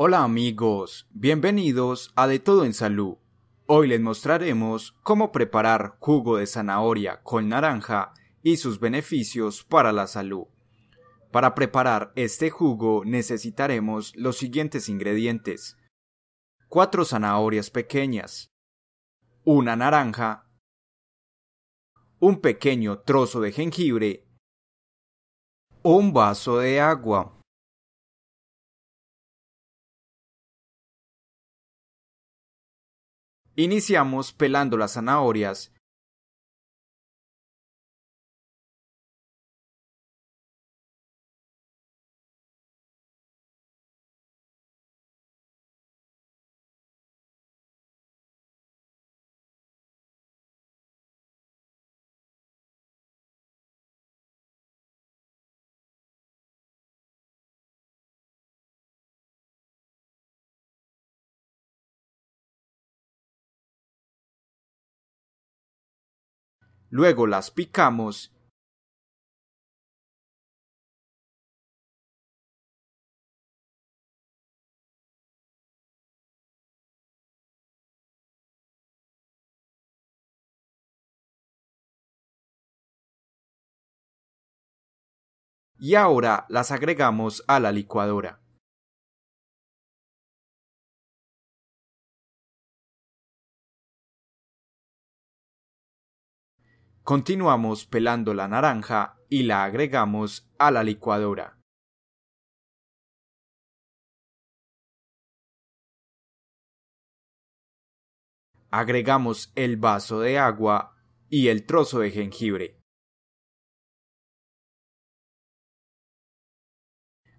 Hola amigos, bienvenidos a De Todo en Salud. Hoy les mostraremos cómo preparar jugo de zanahoria con naranja y sus beneficios para la salud. Para preparar este jugo necesitaremos los siguientes ingredientes. 4 zanahorias pequeñas, una naranja, un pequeño trozo de jengibre, un vaso de agua. Iniciamos pelando las zanahorias Luego las picamos y ahora las agregamos a la licuadora. Continuamos pelando la naranja y la agregamos a la licuadora. Agregamos el vaso de agua y el trozo de jengibre.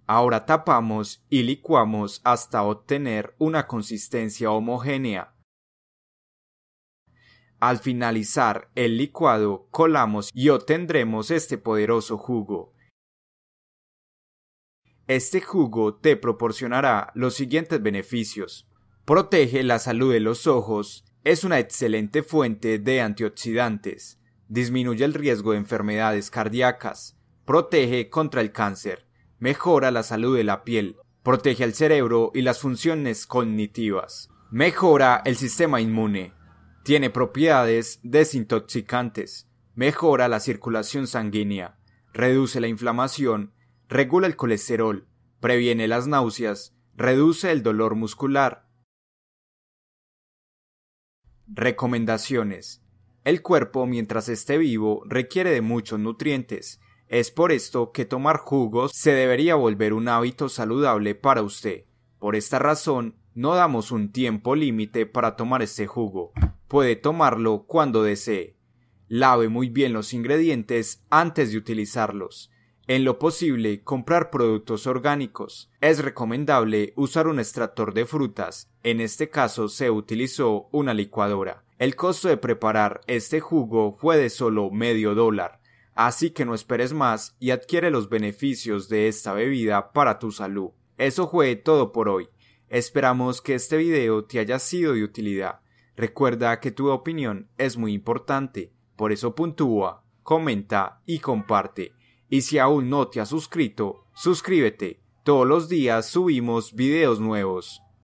Ahora tapamos y licuamos hasta obtener una consistencia homogénea. Al finalizar el licuado colamos y obtendremos este poderoso jugo. Este jugo te proporcionará los siguientes beneficios. Protege la salud de los ojos, es una excelente fuente de antioxidantes, disminuye el riesgo de enfermedades cardíacas, protege contra el cáncer, mejora la salud de la piel, protege el cerebro y las funciones cognitivas, mejora el sistema inmune, tiene propiedades desintoxicantes, mejora la circulación sanguínea, reduce la inflamación, regula el colesterol, previene las náuseas, reduce el dolor muscular. Recomendaciones. El cuerpo mientras esté vivo requiere de muchos nutrientes. Es por esto que tomar jugos se debería volver un hábito saludable para usted. Por esta razón, no damos un tiempo límite para tomar este jugo, puede tomarlo cuando desee. Lave muy bien los ingredientes antes de utilizarlos. En lo posible, comprar productos orgánicos. Es recomendable usar un extractor de frutas. En este caso se utilizó una licuadora. El costo de preparar este jugo fue de solo medio dólar. Así que no esperes más y adquiere los beneficios de esta bebida para tu salud. Eso fue todo por hoy. Esperamos que este video te haya sido de utilidad. Recuerda que tu opinión es muy importante, por eso puntúa, comenta y comparte. Y si aún no te has suscrito, suscríbete. Todos los días subimos videos nuevos.